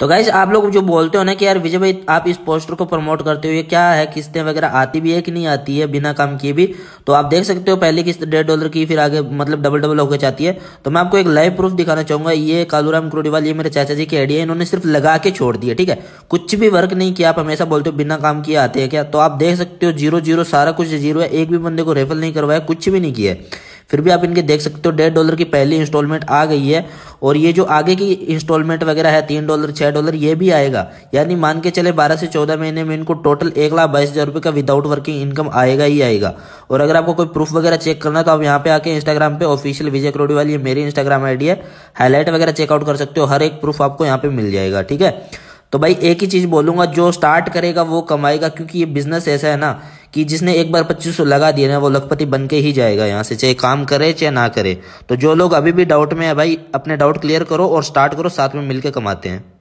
तो गाइज आप लोग जो बोलते हो ना कि यार विजय भाई आप इस पोस्टर को प्रमोट करते हो ये क्या है किस्तें वगैरह आती भी है कि नहीं आती है बिना काम किए भी तो आप देख सकते हो पहले किस्त डेढ़ डॉलर की फिर आगे मतलब डबल डबल होकर जाती है तो मैं आपको एक लाइव प्रूफ दिखाना चाहूंगा ये कालूराम क्रोडीवाल ये मेरे चाचा जी की आइडिया है इन्होंने सिर्फ लगा के छोड़ दिया ठीक है कुछ भी वर्क नहीं किया आप हमेशा बोलते हो बिना काम किए आते हैं क्या तो आप देख सकते हो जीरो जीरो सारा कुछ जीरो है एक भी बंदे को रेफर नहीं करवाया कुछ भी नहीं किया फिर भी आप इनके देख सकते हो डेढ़ डॉलर की पहली इंस्टॉलमेंट आ गई है और ये जो आगे की इंस्टॉलमेंट वगैरह है तीन डॉलर छः डॉलर ये भी आएगा यानी मान के चले बारह से चौदह महीने में इनको टोटल एक लाख बाईस हज़ार रुपये का विदाउट वर्किंग इनकम आएगा ही आएगा और अगर आपको कोई प्रूफ वगैरह चेक करना तो आप यहाँ पे आके इंस्टाग्राम पे ऑफिशियल विजय करोड़ी वाली मेरी इंस्टाग्राम आईडी है हाईलाइट वगैरह चेकआउट कर सकते हो हर एक प्रूफ आपको यहाँ पे मिल जाएगा ठीक है तो भाई एक ही चीज़ बोलूँगा जो स्टार्ट करेगा वो कमाएगा क्योंकि ये बिजनेस ऐसा है ना कि जिसने एक बार पच्चीस सौ लगा दिया ना वो लखपति बन के ही जाएगा यहाँ से चाहे काम करे चाहे ना करे तो जो लोग अभी भी डाउट में है भाई अपने डाउट क्लियर करो और स्टार्ट करो साथ में मिलकर कमाते हैं